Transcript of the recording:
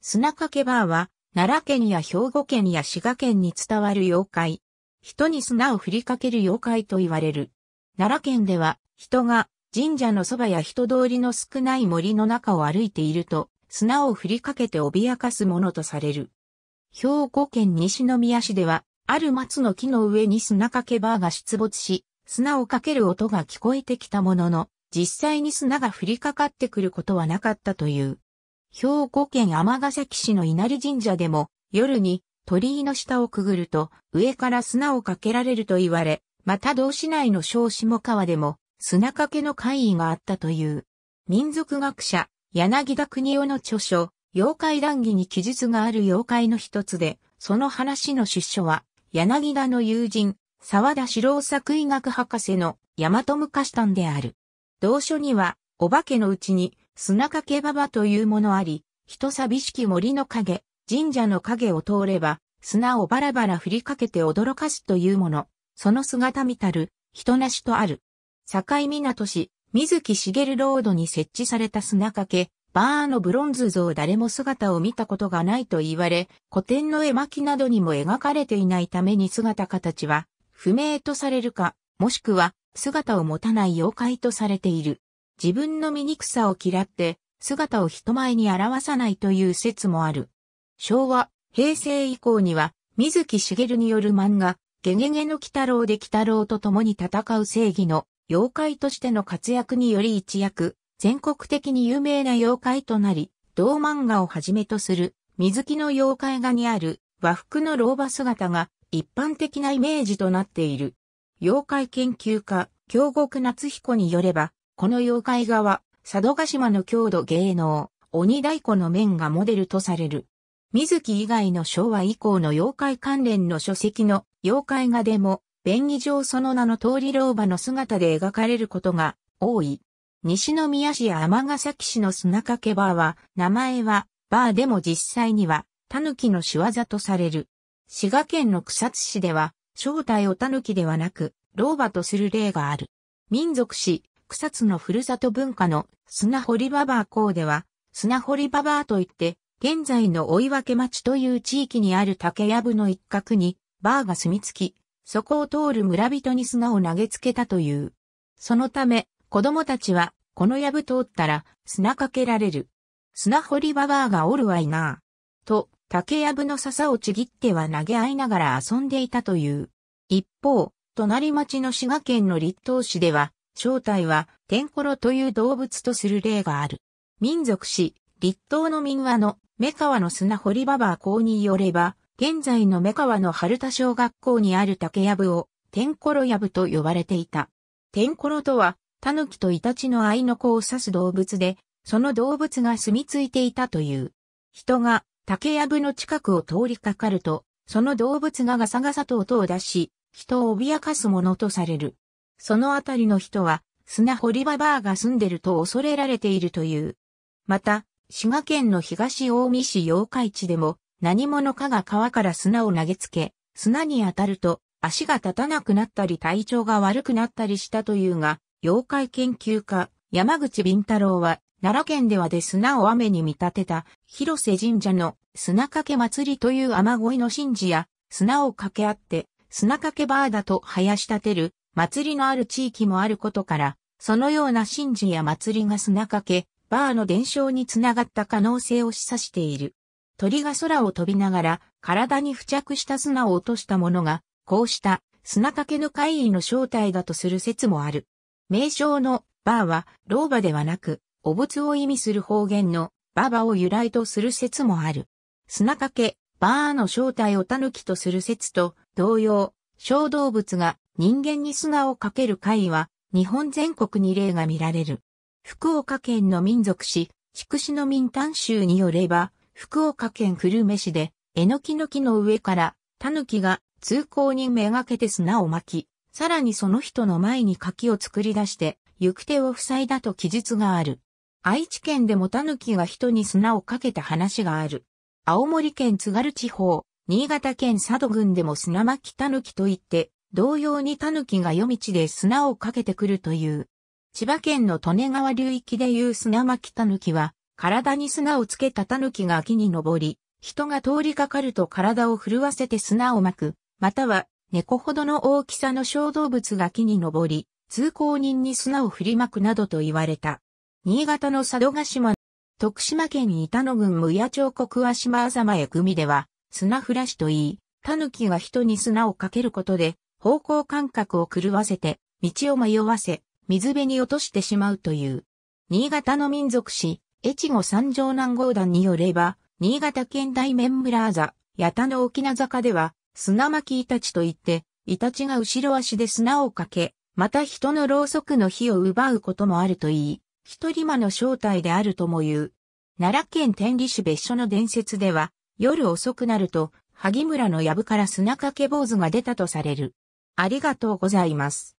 砂かけバーは、奈良県や兵庫県や滋賀県に伝わる妖怪。人に砂を振りかける妖怪と言われる。奈良県では、人が神社のそばや人通りの少ない森の中を歩いていると、砂を振りかけて脅かすものとされる。兵庫県西宮市では、ある松の木の上に砂かけバーが出没し、砂をかける音が聞こえてきたものの、実際に砂が降りかかってくることはなかったという。兵庫県尼崎市の稲荷神社でも、夜に鳥居の下をくぐると、上から砂をかけられると言われ、また同市内の小下川でも、砂かけの会議があったという。民族学者、柳田国夫の著書、妖怪談義に記述がある妖怪の一つで、その話の出所は、柳田の友人、沢田史郎作医学博士の大和昔端である。同書には、お化けのうちに砂掛け馬場というものあり、人寂しき森の影、神社の影を通れば、砂をバラバラ振りかけて驚かすというもの、その姿見たる、人なしとある。境港市、水木しげるロードに設置された砂掛け、バーのブロンズ像誰も姿を見たことがないと言われ、古典の絵巻などにも描かれていないために姿形は、不明とされるか、もしくは姿を持たない妖怪とされている。自分の醜さを嫌って姿を人前に表さないという説もある。昭和、平成以降には水木しげるによる漫画、ゲゲゲの鬼太郎で鬼太郎と共に戦う正義の妖怪としての活躍により一躍、全国的に有名な妖怪となり、同漫画をはじめとする水木の妖怪画にある和服の老婆姿が一般的なイメージとなっている。妖怪研究家、京極夏彦によれば、この妖怪画は、佐渡島の郷土芸能、鬼太鼓の面がモデルとされる。水木以外の昭和以降の妖怪関連の書籍の妖怪画でも、便宜上その名の通り老婆の姿で描かれることが多い。西宮市や尼崎市の砂掛けバーは、名前はバーでも実際には、狸の仕業とされる。滋賀県の草津市では、正体を狸ではなく、老婆とする例がある。民族史、草津のふるさと文化の砂掘りババー港では、砂掘りババーといって、現在の追分町という地域にある竹やぶの一角に、バーが住み着き、そこを通る村人に砂を投げつけたという。そのため、子供たちは、このやぶ通ったら、砂かけられる。砂掘りババーがおるわいなと、竹やぶの笹をちぎっては投げ合いながら遊んでいたという。一方、隣町の滋賀県の立東市では、正体は、天コロという動物とする例がある。民族史、立東の民話の、目川の砂掘りババー公によれば、現在のカ川の春田小学校にある竹やぶを、天コロやぶと呼ばれていた。天コロとは、タヌキとイタチの愛の子を指す動物で、その動物が住み着いていたという。人が竹やぶの近くを通りかかると、その動物がガサガサと音を出し、人を脅かすものとされる。そのあたりの人は砂掘りババアが住んでると恐れられているという。また、滋賀県の東大見市妖怪地でも何者かが川から砂を投げつけ、砂に当たると足が立たなくなったり体調が悪くなったりしたというが、妖怪研究家山口敏太郎は奈良県ではで砂を雨に見立てた広瀬神社の砂かけ祭りという雨乞いの神事や砂を掛け合って砂かけバーだと生やし立てる祭りのある地域もあることから、そのような神事や祭りが砂掛け、バーの伝承につながった可能性を示唆している。鳥が空を飛びながら体に付着した砂を落としたものが、こうした砂掛けの怪異の正体だとする説もある。名称のバーは老婆ではなく、お仏を意味する方言のババを由来とする説もある。砂掛け、バーの正体を狸とする説と同様、小動物が人間に砂をかける会は、日本全国に例が見られる。福岡県の民族史、筑紫の民丹州によれば、福岡県久留米市で、えのきの木の上から、狸が通行にめがけて砂を巻き、さらにその人の前に柿を作り出して、行く手を塞いだと記述がある。愛知県でも狸が人に砂をかけた話がある。青森県津軽地方、新潟県佐渡郡でも砂巻きキといって、同様に狸が夜道で砂をかけてくるという。千葉県の利根川流域でいう砂巻狸は、体に砂をつけた狸が木に登り、人が通りかかると体を震わせて砂を巻く、または猫ほどの大きさの小動物が木に登り、通行人に砂を振りまくなどと言われた。新潟の佐渡島、徳島県板野郡無野町国和島あざまへ組では、砂降らしといい、狸が人に砂をかけることで、方向感覚を狂わせて、道を迷わせ、水辺に落としてしまうという。新潟の民族史、越後三条南郷団によれば、新潟県大面村座、八田の沖縄坂では、砂巻イタチといって、イタチが後ろ足で砂をかけ、また人のろうそくの火を奪うこともあるといい、一人間の正体であるとも言う。奈良県天理市別所の伝説では、夜遅くなると、萩村の藪から砂かけ坊主が出たとされる。ありがとうございます。